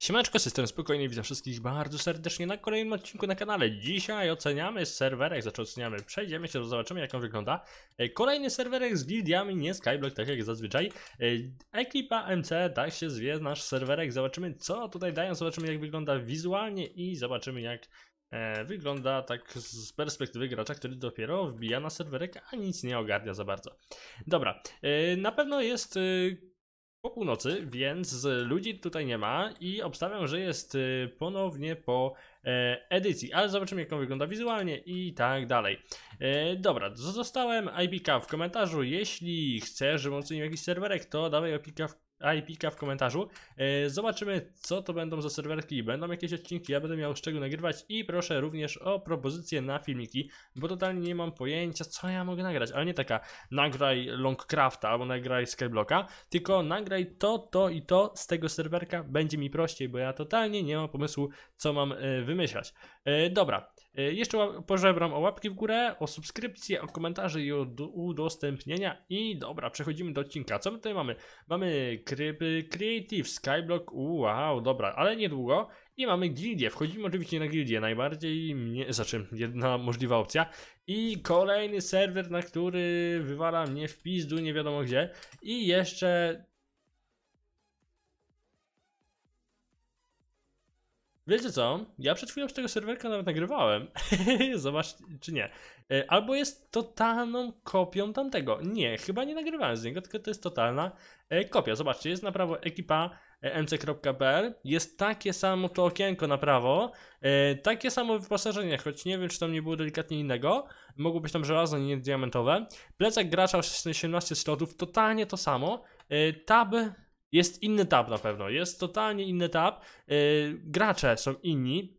Siemeczko, system spokojnie, widzę wszystkich bardzo serdecznie na kolejnym odcinku na kanale. Dzisiaj oceniamy serwerek, znaczy oceniamy, przejdziemy się, zobaczymy jak on wygląda. E, kolejny serwerek z gildiami, nie Skyblock, tak jak zazwyczaj. E, ekipa MC, tak się zwie nasz serwerek, zobaczymy co tutaj dają, zobaczymy jak wygląda wizualnie i zobaczymy jak e, wygląda tak z perspektywy gracza, który dopiero wbija na serwerek, a nic nie ogarnia za bardzo. Dobra, na pewno jest po północy, więc ludzi tutaj nie ma i obstawiam, że jest y, ponownie po e, edycji, ale zobaczymy jak on wygląda wizualnie i tak dalej. E, dobra, zostałem IPK w komentarzu, jeśli chcesz, żebym ocenił jakiś serwerek, to dawaj IPK w ip w komentarzu. E, zobaczymy, co to będą za serwerki. Będą jakieś odcinki, ja będę miał z czego nagrywać i proszę również o propozycje na filmiki, bo totalnie nie mam pojęcia, co ja mogę nagrać, ale nie taka nagraj Longcrafta albo nagraj Skyblocka, tylko nagraj to, to i to z tego serwerka, będzie mi prościej, bo ja totalnie nie mam pomysłu, co mam e, wymyślać. E, dobra, E, jeszcze pożebram o łapki w górę, o subskrypcję, o komentarze i o udostępnienia. I dobra, przechodzimy do odcinka. Co my tutaj mamy? Mamy krypy Creative, Skyblock, wow, dobra, ale niedługo. I mamy gildię. Wchodzimy oczywiście na gildię. Najbardziej mnie, znaczy jedna możliwa opcja. I kolejny serwer, na który wywala mnie w pizdu, nie wiadomo gdzie. I jeszcze Wiecie co? Ja przed chwilą z tego serwerka nawet nagrywałem. Zobacz, czy nie. E, albo jest totalną kopią tamtego. Nie, chyba nie nagrywałem z niego, tylko to jest totalna e, kopia. Zobaczcie, jest na prawo ekipa mc.pl. E, jest takie samo to okienko na prawo, takie samo wyposażenie, choć nie wiem, czy tam nie było delikatnie innego. Mogło być tam żelazo, nie diamentowe. Plecak gracza 18 slotów, totalnie to samo. Tab jest inny tab na pewno, jest totalnie inny tab. Yy, gracze są inni,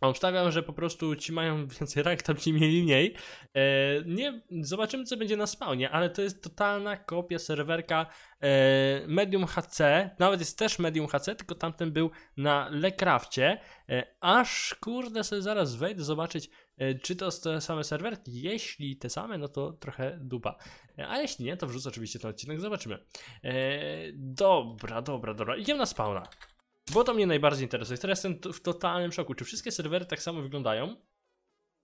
Obstawiam, że po prostu ci mają więcej rank, tam ci mieli mniej. E, nie, zobaczymy, co będzie na spawnie, ale to jest totalna kopia serwerka e, Medium HC. Nawet jest też Medium HC, tylko tamten był na Lekrafcie. E, aż kurde, sobie zaraz wejdę zobaczyć, czy to te same serwerki. Jeśli te same, no to trochę dupa. A jeśli nie, to wrzucę oczywiście ten odcinek, zobaczymy. dobra, dobra, dobra. Idziemy na spawna. Bo to mnie najbardziej interesuje. Teraz jestem w totalnym szoku. Czy wszystkie serwery tak samo wyglądają?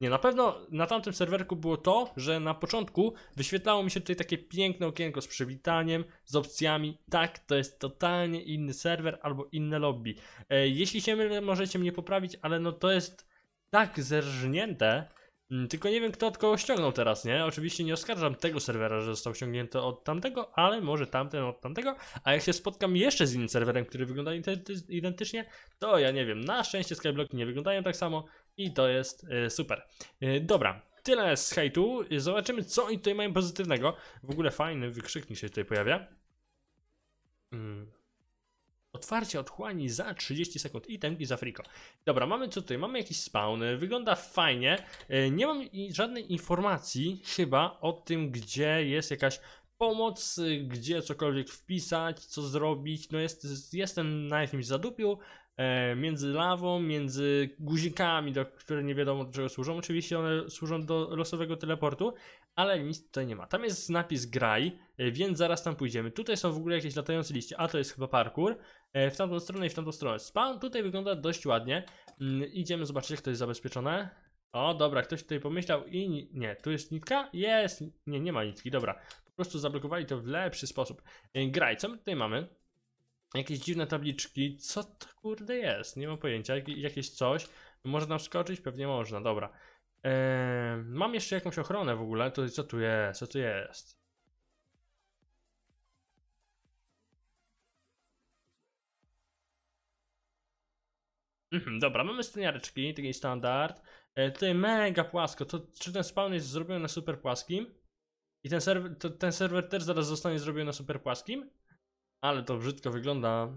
Nie, na pewno na tamtym serwerku było to, że na początku wyświetlało mi się tutaj takie piękne okienko z przywitaniem, z opcjami. Tak, to jest totalnie inny serwer albo inne lobby. E, jeśli się mylę, możecie mnie poprawić, ale no to jest tak zerżnięte, Mm, tylko nie wiem, kto od kogo ściągnął teraz, nie? Oczywiście nie oskarżam tego serwera, że został ściągnięty od tamtego, ale może tamten od tamtego. A jak się spotkam jeszcze z innym serwerem, który wygląda identycznie, to ja nie wiem. Na szczęście skyblocki nie wyglądają tak samo i to jest y, super. Y, dobra, tyle z hejtu. Zobaczymy, co oni tutaj mają pozytywnego. W ogóle fajny wykrzyknik się tutaj pojawia. Mm. Otwarcie otchłani za 30 sekund. I i za friko. Dobra, mamy co tutaj? Mamy jakiś spawn. Wygląda fajnie. E, nie mam żadnej informacji chyba o tym, gdzie jest jakaś pomoc, e, gdzie cokolwiek wpisać, co zrobić. No jest, jestem na jakimś zadupiu e, między lawą, między guzikami, do, które nie wiadomo do czego służą. Oczywiście one służą do losowego teleportu, ale nic tutaj nie ma. Tam jest napis graj, więc zaraz tam pójdziemy. Tutaj są w ogóle jakieś latające liście, a to jest chyba parkour. E, w tamtą stronę i w tamtą stronę. Spawn tutaj wygląda dość ładnie. Mm, idziemy zobaczyć, jak to jest zabezpieczone. O, dobra, ktoś tutaj pomyślał i nie, tu jest nitka? Jest, nie, nie ma nitki, dobra. Po prostu zablokowali to w lepszy sposób. E, graj, co my tutaj mamy? Jakieś dziwne tabliczki, co to kurde jest? Nie mam pojęcia, Jak, jakieś coś. Może nam skoczyć? Pewnie można, dobra. Eee, mam jeszcze jakąś ochronę w ogóle, to co tu jest, co tu jest? Mhm, dobra, mamy stroniareczki, taki standard. E, tutaj mega płasko, to czy ten spawn jest zrobiony na super płaskim? I ten serwer, to, ten serwer też zaraz zostanie zrobiony na super płaskim? Ale to brzydko wygląda.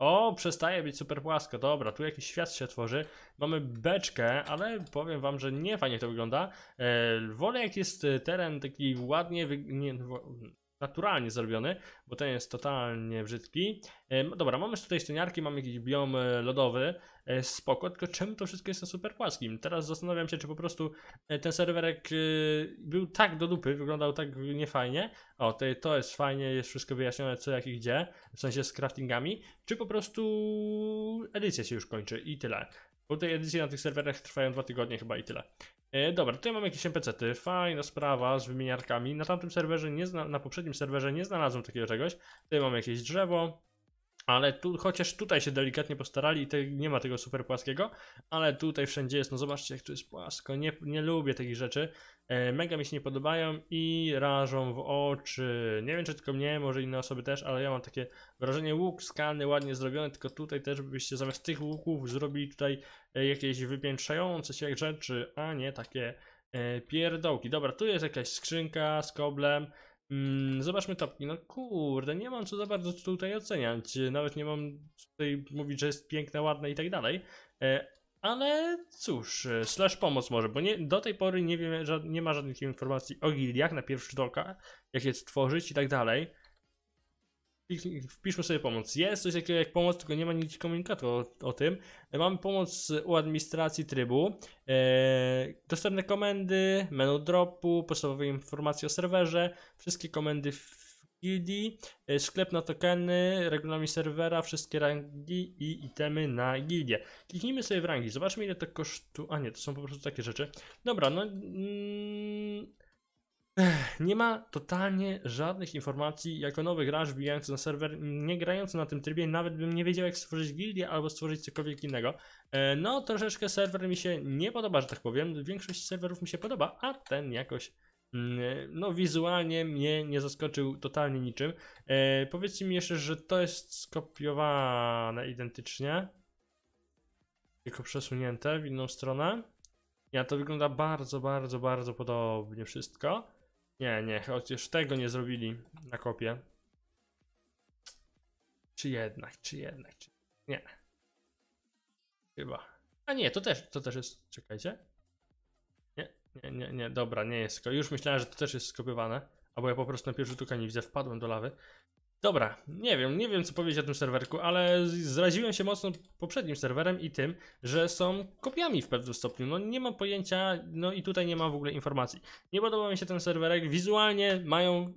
O, przestaje być super płasko, dobra, tu jakiś świat się tworzy. Mamy beczkę, ale powiem wam, że nie fajnie to wygląda. E, wolę jak jest e, teren taki ładnie, nie, naturalnie zrobiony, bo ten jest totalnie brzydki. E, no dobra, mamy już tutaj sceniarki, mamy jakiś biom e, lodowy, e, spoko, tylko czym to wszystko jest na super płaskim? Teraz zastanawiam się, czy po prostu ten serwerek był tak do dupy, wyglądał tak niefajnie, o, to, to jest fajnie, jest wszystko wyjaśnione co jak i gdzie, w sensie z craftingami, czy po prostu edycja się już kończy i tyle. Bo te edycje na tych serwerach trwają dwa tygodnie chyba i tyle. E, dobra, tutaj mamy jakieś NPC-ty, fajna sprawa z wymieniarkami. Na tamtym serwerze, nie zna, na poprzednim serwerze nie znalazłem takiego czegoś. Tutaj mamy jakieś drzewo, ale tu, chociaż tutaj się delikatnie postarali i te, nie ma tego super płaskiego, ale tutaj wszędzie jest, no zobaczcie jak tu jest płasko, nie, nie lubię takich rzeczy, e, mega mi się nie podobają i rażą w oczy, nie wiem czy tylko mnie, może inne osoby też, ale ja mam takie wrażenie, łuk skalny ładnie zrobiony, tylko tutaj też byście zamiast tych łuków zrobili tutaj e, jakieś wypiętrzające się rzeczy, a nie takie e, pierdołki. Dobra, tu jest jakaś skrzynka z koblem, Mm, zobaczmy topki. No kurde, nie mam co za bardzo tutaj oceniać. Nawet nie mam tutaj mówić, że jest piękne, ładne i tak dalej. E, ale cóż, e, slash pomoc może, bo nie, do tej pory nie, wiem, nie ma żadnych informacji o gildiach na pierwszy oka, jak je stworzyć i tak dalej wpiszmy sobie pomoc. Jest coś takiego jak pomoc, tylko nie ma nic komunikatu o, o, tym. Mamy pomoc u administracji trybu, e, dostępne komendy, menu dropu, podstawowe informacje o serwerze, wszystkie komendy w gildii, e, sklep na tokeny, regulamin serwera, wszystkie rangi i itemy na gildię. Kliknijmy sobie w rangi, zobaczmy ile to kosztuje. A nie, to są po prostu takie rzeczy. Dobra, no... Mm, nie ma totalnie żadnych informacji jako nowy gracz wbijający na serwer, nie grający na tym trybie, nawet bym nie wiedział jak stworzyć gildię albo stworzyć cokolwiek innego. E, no troszeczkę serwer mi się nie podoba, że tak powiem, większość serwerów mi się podoba, a ten jakoś mm, e, no wizualnie mnie nie zaskoczył totalnie niczym. E, powiedzcie mi jeszcze, że to jest skopiowane identycznie, tylko przesunięte w inną stronę. Ja to wygląda bardzo, bardzo, bardzo podobnie wszystko. Nie, nie, chociaż tego nie zrobili na kopię. Czy jednak, czy jednak, czy... Nie. Chyba. A nie, to też, to też jest, czekajcie. Nie, nie, nie, nie, dobra, nie jest, już myślałem, że to też jest skopiowane. Albo ja po prostu na pierwszy rzut oka nie widzę, wpadłem do lawy. Dobra, nie wiem, nie wiem co powiedzieć o tym serwerku, ale zraziłem się mocno poprzednim serwerem i tym, że są kopiami w pewnym stopniu. No nie mam pojęcia, no i tutaj nie ma w ogóle informacji. Nie podoba mi się ten serwerek, wizualnie mają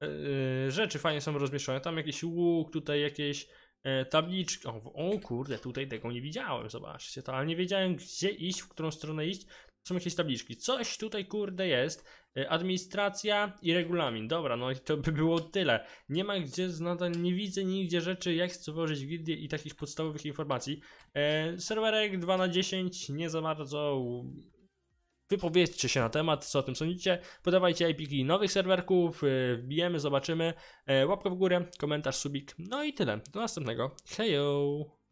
yy, rzeczy fajnie są rozmieszczone. Tam jakiś łuk, tutaj jakieś yy, tabliczki. O, o, kurde, tutaj tego nie widziałem, zobaczcie to, ale nie wiedziałem gdzie iść, w którą stronę iść są jakieś tabliczki. Coś tutaj kurde jest. Y, administracja i regulamin. Dobra, no i to by było tyle. Nie ma gdzie, no nie widzę nigdzie rzeczy, jak chce włożyć gildię i takich podstawowych informacji. E, serwerek 2 na 10 nie za bardzo. Wypowiedzcie się na temat, co o tym sądzicie. Podawajcie IPG nowych serwerków, y, wbijemy, zobaczymy. E, łapkę w górę, komentarz, subik. No i tyle. Do następnego. Hejo!